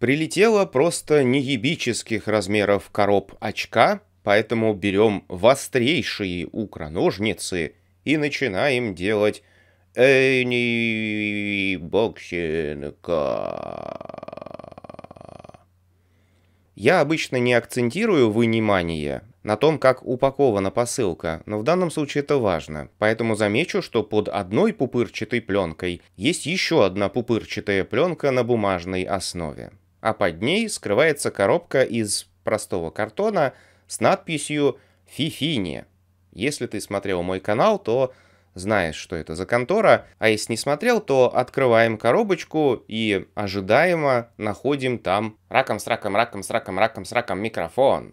Прилетела просто неебических размеров короб очка, поэтому берем вострейшие укроножницы и начинаем делать Эни Я обычно не акцентирую внимание на том, как упакована посылка, но в данном случае это важно. Поэтому замечу, что под одной пупырчатой пленкой есть еще одна пупырчатая пленка на бумажной основе а под ней скрывается коробка из простого картона с надписью «Фифини». Если ты смотрел мой канал, то знаешь, что это за контора, а если не смотрел, то открываем коробочку и ожидаемо находим там раком с раком, раком с раком, раком с раком микрофон.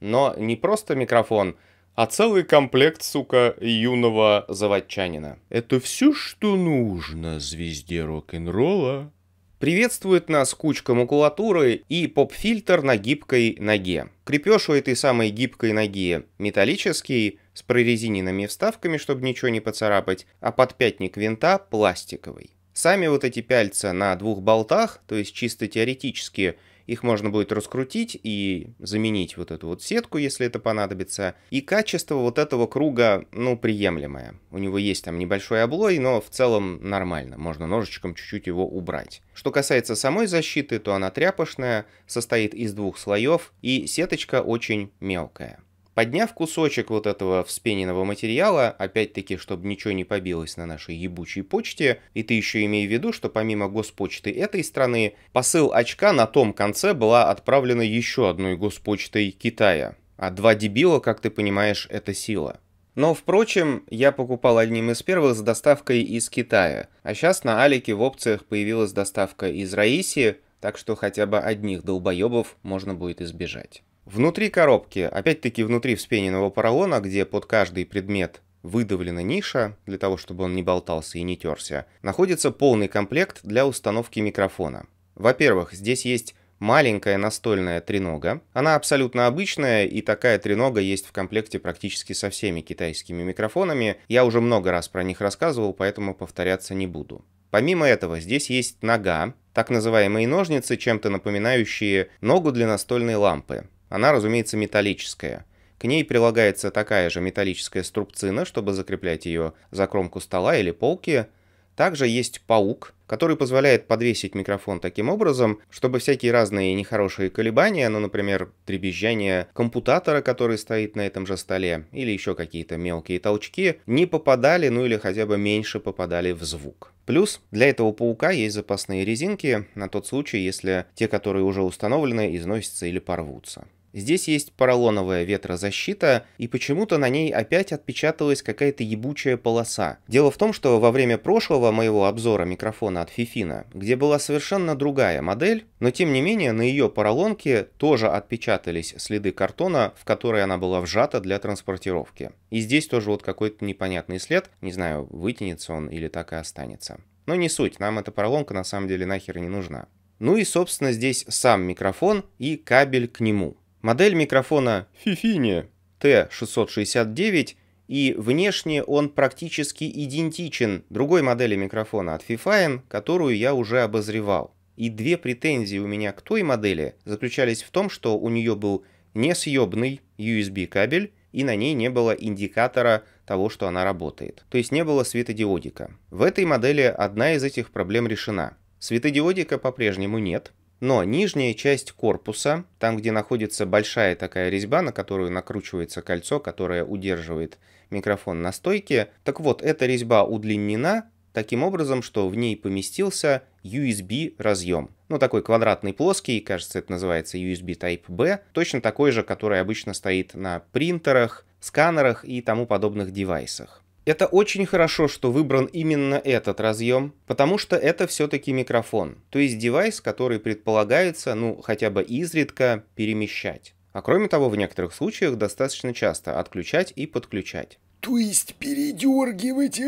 Но не просто микрофон, а целый комплект, сука, юного заводчанина. Это все, что нужно звезде рок-н-ролла. Приветствует нас кучка макулатуры и поп-фильтр на гибкой ноге. Крепеж у этой самой гибкой ноги металлический, с прорезиненными вставками, чтобы ничего не поцарапать, а подпятник винта пластиковый. Сами вот эти пяльца на двух болтах, то есть чисто теоретически – их можно будет раскрутить и заменить вот эту вот сетку, если это понадобится. И качество вот этого круга, ну, приемлемое. У него есть там небольшой облой, но в целом нормально. Можно ножичком чуть-чуть его убрать. Что касается самой защиты, то она тряпочная, состоит из двух слоев, и сеточка очень мелкая. Подняв кусочек вот этого вспененного материала, опять-таки, чтобы ничего не побилось на нашей ебучей почте, и ты еще имей в виду, что помимо госпочты этой страны, посыл очка на том конце была отправлена еще одной госпочтой Китая. А два дебила, как ты понимаешь, это сила. Но, впрочем, я покупал одним из первых с доставкой из Китая, а сейчас на Алике в опциях появилась доставка из Раиси, так что хотя бы одних долбоебов можно будет избежать. Внутри коробки, опять-таки внутри вспененного поролона, где под каждый предмет выдавлена ниша, для того чтобы он не болтался и не терся, находится полный комплект для установки микрофона. Во-первых, здесь есть маленькая настольная тренога. Она абсолютно обычная, и такая тренога есть в комплекте практически со всеми китайскими микрофонами. Я уже много раз про них рассказывал, поэтому повторяться не буду. Помимо этого, здесь есть нога, так называемые ножницы, чем-то напоминающие ногу для настольной лампы. Она, разумеется, металлическая. К ней прилагается такая же металлическая струбцина, чтобы закреплять ее за кромку стола или полки, также есть паук, который позволяет подвесить микрофон таким образом, чтобы всякие разные нехорошие колебания, ну, например, требезжание компутатора, который стоит на этом же столе, или еще какие-то мелкие толчки, не попадали, ну или хотя бы меньше попадали в звук. Плюс для этого паука есть запасные резинки на тот случай, если те, которые уже установлены, износятся или порвутся. Здесь есть поролоновая ветрозащита, и почему-то на ней опять отпечаталась какая-то ебучая полоса. Дело в том, что во время прошлого моего обзора микрофона от Фифина, где была совершенно другая модель, но тем не менее на ее поролонке тоже отпечатались следы картона, в который она была вжата для транспортировки. И здесь тоже вот какой-то непонятный след, не знаю, вытянется он или так и останется. Но не суть, нам эта поролонка на самом деле нахер не нужна. Ну и собственно здесь сам микрофон и кабель к нему. Модель микрофона Fifine T669 и внешне он практически идентичен другой модели микрофона от Fifine, которую я уже обозревал. И две претензии у меня к той модели заключались в том, что у нее был несъебный USB кабель и на ней не было индикатора того, что она работает. То есть не было светодиодика. В этой модели одна из этих проблем решена. Светодиодика по-прежнему нет, но нижняя часть корпуса, там где находится большая такая резьба, на которую накручивается кольцо, которое удерживает микрофон на стойке, так вот, эта резьба удлинена таким образом, что в ней поместился USB разъем. Ну, такой квадратный плоский, кажется, это называется USB Type-B, точно такой же, который обычно стоит на принтерах, сканерах и тому подобных девайсах. Это очень хорошо, что выбран именно этот разъем, потому что это все-таки микрофон, то есть девайс, который предполагается, ну, хотя бы изредка перемещать. А кроме того, в некоторых случаях достаточно часто отключать и подключать. То есть передергивать.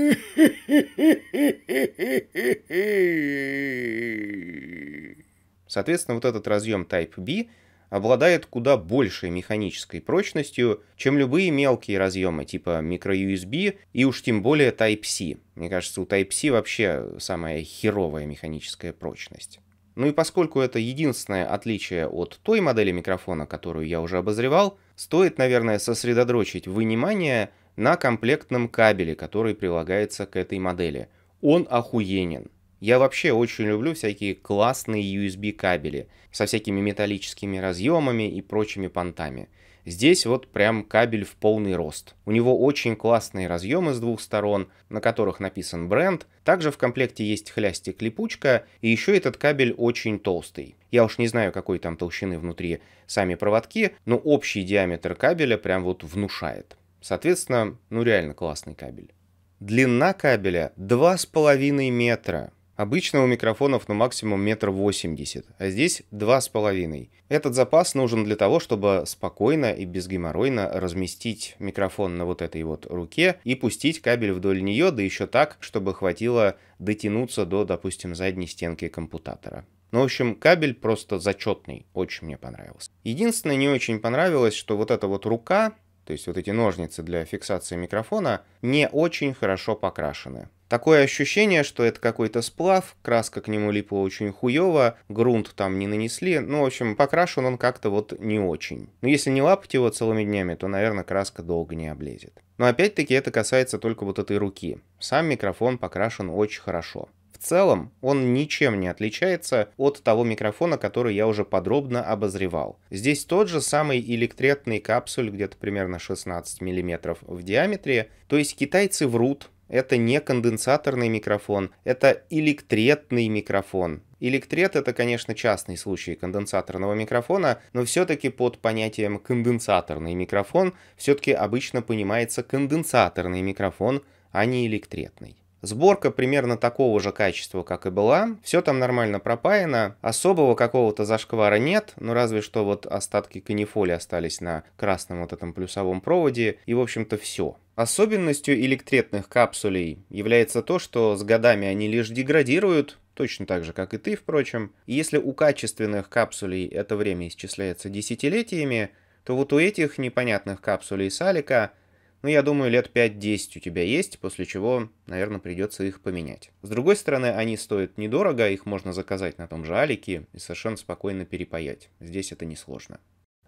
Соответственно, вот этот разъем Type-B обладает куда большей механической прочностью, чем любые мелкие разъемы типа microUSB и уж тем более Type-C. Мне кажется, у Type-C вообще самая херовая механическая прочность. Ну и поскольку это единственное отличие от той модели микрофона, которую я уже обозревал, стоит, наверное, сосредоточить внимание на комплектном кабеле, который прилагается к этой модели. Он охуенен. Я вообще очень люблю всякие классные USB кабели со всякими металлическими разъемами и прочими понтами. Здесь вот прям кабель в полный рост. У него очень классные разъемы с двух сторон, на которых написан бренд. Также в комплекте есть хлястик-липучка, и еще этот кабель очень толстый. Я уж не знаю, какой там толщины внутри сами проводки, но общий диаметр кабеля прям вот внушает. Соответственно, ну реально классный кабель. Длина кабеля 2,5 метра. Обычно у микрофонов ну максимум метр восемьдесят, а здесь два с половиной. Этот запас нужен для того, чтобы спокойно и безгеморройно разместить микрофон на вот этой вот руке и пустить кабель вдоль нее, да еще так, чтобы хватило дотянуться до, допустим, задней стенки компутатора. Ну, в общем, кабель просто зачетный, очень мне понравился. Единственное, не очень понравилось, что вот эта вот рука, то есть вот эти ножницы для фиксации микрофона, не очень хорошо покрашены. Такое ощущение, что это какой-то сплав, краска к нему липла очень хуево, грунт там не нанесли, ну, в общем, покрашен он как-то вот не очень. Но ну, если не лапать его целыми днями, то, наверное, краска долго не облезет. Но опять-таки это касается только вот этой руки. Сам микрофон покрашен очень хорошо. В целом он ничем не отличается от того микрофона, который я уже подробно обозревал. Здесь тот же самый электретный капсуль, где-то примерно 16 мм в диаметре. То есть китайцы врут, это не конденсаторный микрофон, это электретный микрофон. Электрет — это, конечно, частный случай конденсаторного микрофона, но все-таки под понятием «конденсаторный микрофон» все-таки обычно понимается конденсаторный микрофон, а не электретный. Сборка примерно такого же качества, как и была. Все там нормально пропаяно. Особого какого-то зашквара нет, ну разве что вот остатки канифоли остались на красном вот этом плюсовом проводе. И в общем-то все. Особенностью электретных капсулей является то, что с годами они лишь деградируют, точно так же, как и ты, впрочем. И если у качественных капсулей это время исчисляется десятилетиями, то вот у этих непонятных капсулей Салика – ну, я думаю, лет 5-10 у тебя есть, после чего, наверное, придется их поменять. С другой стороны, они стоят недорого, их можно заказать на том же Алике и совершенно спокойно перепаять. Здесь это несложно.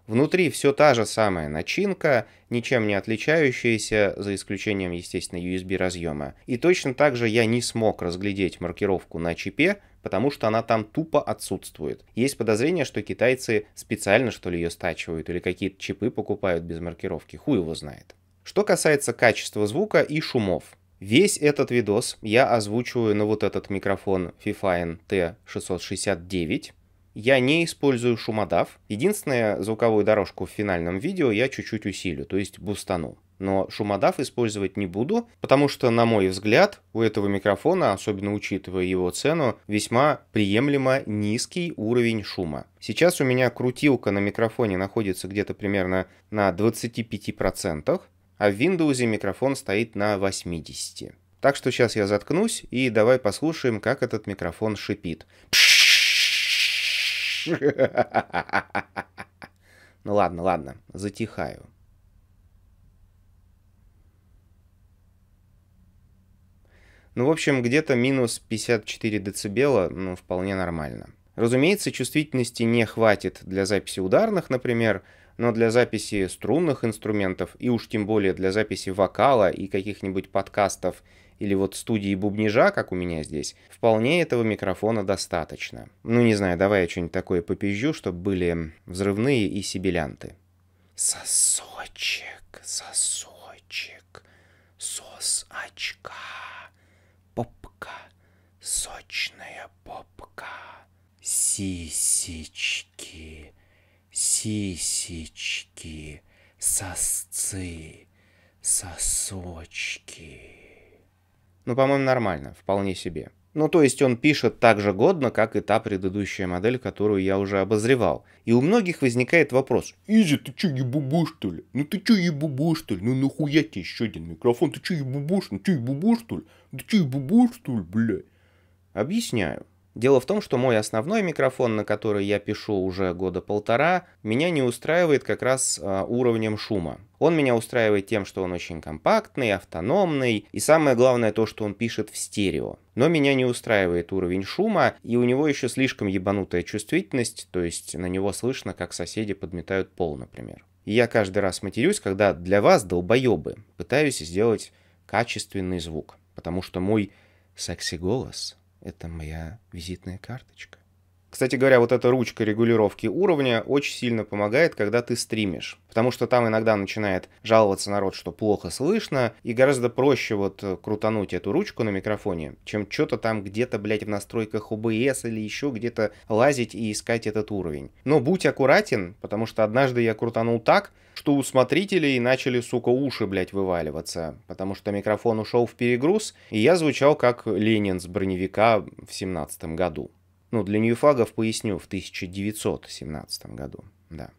Внутри все та же самая начинка, ничем не отличающаяся, за исключением, естественно, USB разъема. И точно так же я не смог разглядеть маркировку на чипе, потому что она там тупо отсутствует. Есть подозрение, что китайцы специально что ли ее стачивают или какие-то чипы покупают без маркировки, хуй его знает. Что касается качества звука и шумов. Весь этот видос я озвучиваю на вот этот микрофон Fifine T669. Я не использую шумодав. Единственное, звуковую дорожку в финальном видео я чуть-чуть усилю, то есть бустану. Но шумодав использовать не буду, потому что, на мой взгляд, у этого микрофона, особенно учитывая его цену, весьма приемлемо низкий уровень шума. Сейчас у меня крутилка на микрофоне находится где-то примерно на 25% а в Windows микрофон стоит на 80. Так что сейчас я заткнусь и давай послушаем, как этот микрофон шипит. Ну ладно, ладно, затихаю. Ну, в общем, где-то минус 54 децибела, ну, вполне нормально. Разумеется, чувствительности не хватит для записи ударных, например, но для записи струнных инструментов и уж тем более для записи вокала и каких-нибудь подкастов или вот студии бубнижа, как у меня здесь, вполне этого микрофона достаточно. Ну не знаю, давай я что-нибудь такое попизжу, чтобы были взрывные и сибилянты. Сосочек, сосочек, сосочка, попка, сочная попка, сисечки, сисечки, сосцы, сосочки. Ну, по-моему, нормально, вполне себе. Ну, то есть он пишет так же годно, как и та предыдущая модель, которую я уже обозревал. И у многих возникает вопрос. Изя, ты чё, ебубу, что ли? Ну ты чё, ебубу, что ли? Ну нахуя тебе еще один микрофон? Ты чё, ебубу, что ли? Ну, ты чё, ебубу, что ли? Ты чё, ебубу, что ли, бля? Объясняю. Дело в том, что мой основной микрофон, на который я пишу уже года полтора, меня не устраивает как раз э, уровнем шума. Он меня устраивает тем, что он очень компактный, автономный, и самое главное то, что он пишет в стерео. Но меня не устраивает уровень шума, и у него еще слишком ебанутая чувствительность, то есть на него слышно, как соседи подметают пол, например. И я каждый раз матерюсь, когда для вас, долбоебы, пытаюсь сделать качественный звук, потому что мой секси-голос — это моя визитная карточка. Кстати говоря, вот эта ручка регулировки уровня очень сильно помогает, когда ты стримишь. Потому что там иногда начинает жаловаться народ, что плохо слышно, и гораздо проще вот э, крутануть эту ручку на микрофоне, чем что-то там где-то, блядь, в настройках OBS или еще где-то лазить и искать этот уровень. Но будь аккуратен, потому что однажды я крутанул так, что у смотрителей начали, сука, уши, блядь, вываливаться, потому что микрофон ушел в перегруз, и я звучал как Ленин с броневика в семнадцатом году. Ну, для ньюфагов поясню, в 1917 году, да.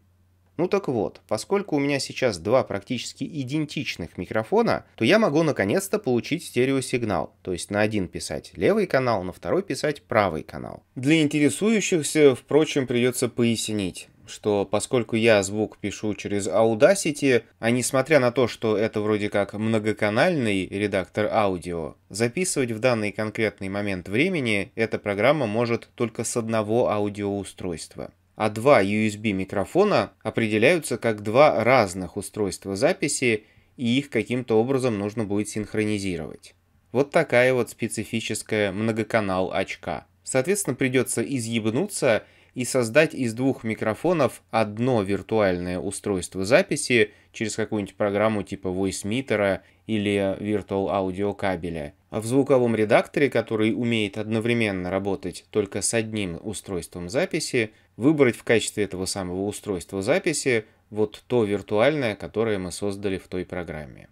Ну так вот, поскольку у меня сейчас два практически идентичных микрофона, то я могу наконец-то получить стереосигнал, то есть на один писать левый канал, на второй писать правый канал. Для интересующихся, впрочем, придется пояснить что поскольку я звук пишу через Audacity, а несмотря на то, что это вроде как многоканальный редактор аудио, записывать в данный конкретный момент времени эта программа может только с одного аудиоустройства а два USB микрофона определяются как два разных устройства записи, и их каким-то образом нужно будет синхронизировать. Вот такая вот специфическая многоканал очка. Соответственно, придется изъебнуться и создать из двух микрофонов одно виртуальное устройство записи через какую-нибудь программу типа VoiceMeter или Virtual Audio кабеля. в звуковом редакторе, который умеет одновременно работать только с одним устройством записи, выбрать в качестве этого самого устройства записи вот то виртуальное, которое мы создали в той программе.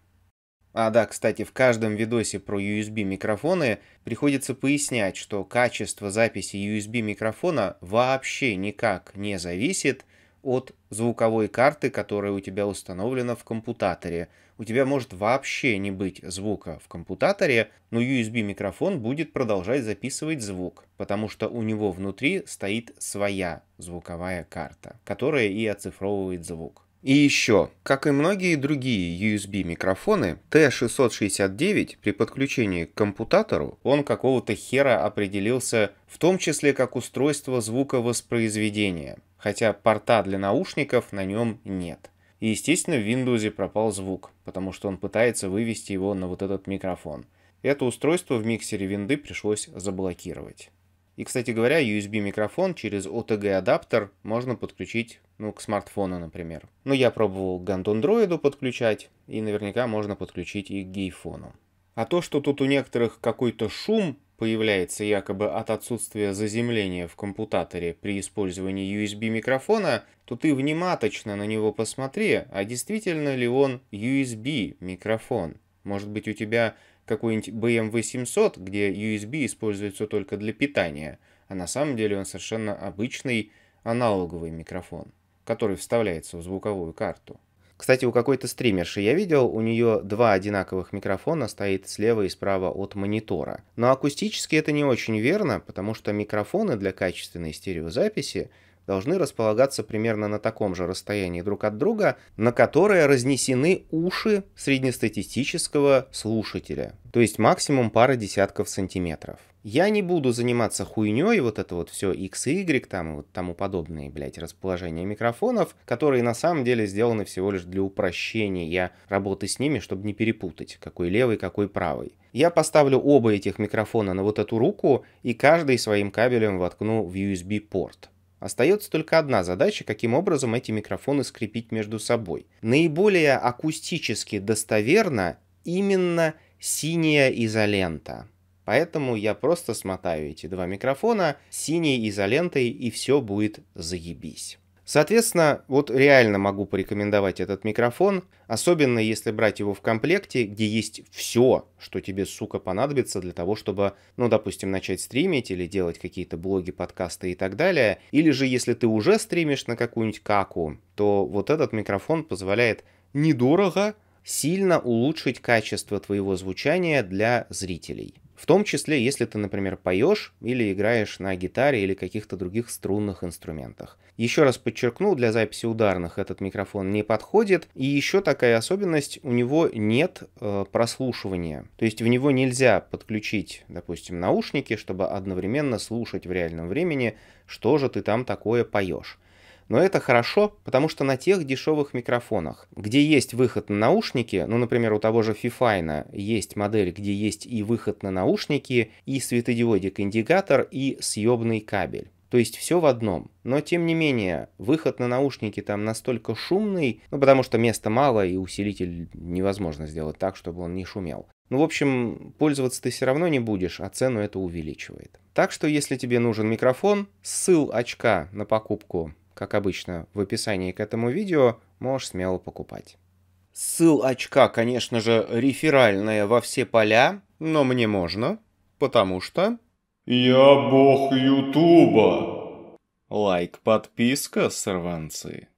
А да, кстати, в каждом видосе про USB микрофоны приходится пояснять, что качество записи USB микрофона вообще никак не зависит от звуковой карты, которая у тебя установлена в компьютере. У тебя может вообще не быть звука в компьютере, но USB микрофон будет продолжать записывать звук, потому что у него внутри стоит своя звуковая карта, которая и оцифровывает звук. И еще, как и многие другие USB микрофоны, T669 при подключении к компутатору, он какого-то хера определился в том числе как устройство звуковоспроизведения, хотя порта для наушников на нем нет. И естественно в Windows пропал звук, потому что он пытается вывести его на вот этот микрофон. Это устройство в миксере винды пришлось заблокировать. И, кстати говоря, USB-микрофон через OTG-адаптер можно подключить ну, к смартфону, например. Но ну, я пробовал к Android подключать, и наверняка можно подключить и к гейфону. А то, что тут у некоторых какой-то шум появляется якобы от отсутствия заземления в компутаторе при использовании USB-микрофона, то ты внимательно на него посмотри, а действительно ли он USB-микрофон. Может быть, у тебя какой-нибудь BMW 700, где USB используется только для питания, а на самом деле он совершенно обычный аналоговый микрофон, который вставляется в звуковую карту. Кстати, у какой-то стримерши я видел, у нее два одинаковых микрофона стоит слева и справа от монитора. Но акустически это не очень верно, потому что микрофоны для качественной стереозаписи должны располагаться примерно на таком же расстоянии друг от друга, на которое разнесены уши среднестатистического слушателя, то есть максимум пара десятков сантиметров. Я не буду заниматься хуйней, вот это вот все X и Y там и вот тому подобные, блядь, расположения микрофонов, которые на самом деле сделаны всего лишь для упрощения работы с ними, чтобы не перепутать, какой левый, какой правый. Я поставлю оба этих микрофона на вот эту руку и каждый своим кабелем воткну в USB-порт. Остается только одна задача, каким образом эти микрофоны скрепить между собой. Наиболее акустически достоверно именно синяя изолента. Поэтому я просто смотаю эти два микрофона синей изолентой и все будет заебись. Соответственно, вот реально могу порекомендовать этот микрофон, особенно если брать его в комплекте, где есть все, что тебе, сука, понадобится для того, чтобы, ну, допустим, начать стримить или делать какие-то блоги, подкасты и так далее. Или же, если ты уже стримишь на какую-нибудь каку, то вот этот микрофон позволяет недорого сильно улучшить качество твоего звучания для зрителей. В том числе, если ты, например, поешь или играешь на гитаре или каких-то других струнных инструментах. Еще раз подчеркну, для записи ударных этот микрофон не подходит. И еще такая особенность, у него нет э, прослушивания. То есть в него нельзя подключить, допустим, наушники, чтобы одновременно слушать в реальном времени, что же ты там такое поешь. Но это хорошо, потому что на тех дешевых микрофонах, где есть выход на наушники, ну, например, у того же Fifine есть модель, где есть и выход на наушники, и светодиодик-индикатор, и съемный кабель. То есть все в одном. Но тем не менее, выход на наушники там настолько шумный, ну потому что места мало и усилитель невозможно сделать так, чтобы он не шумел. Ну, в общем, пользоваться ты все равно не будешь, а цену это увеличивает. Так что, если тебе нужен микрофон, ссыл очка на покупку как обычно, в описании к этому видео, можешь смело покупать. Ссылочка, конечно же, реферальная во все поля, но мне можно, потому что... Я бог Ютуба! Лайк, подписка, сорванцы.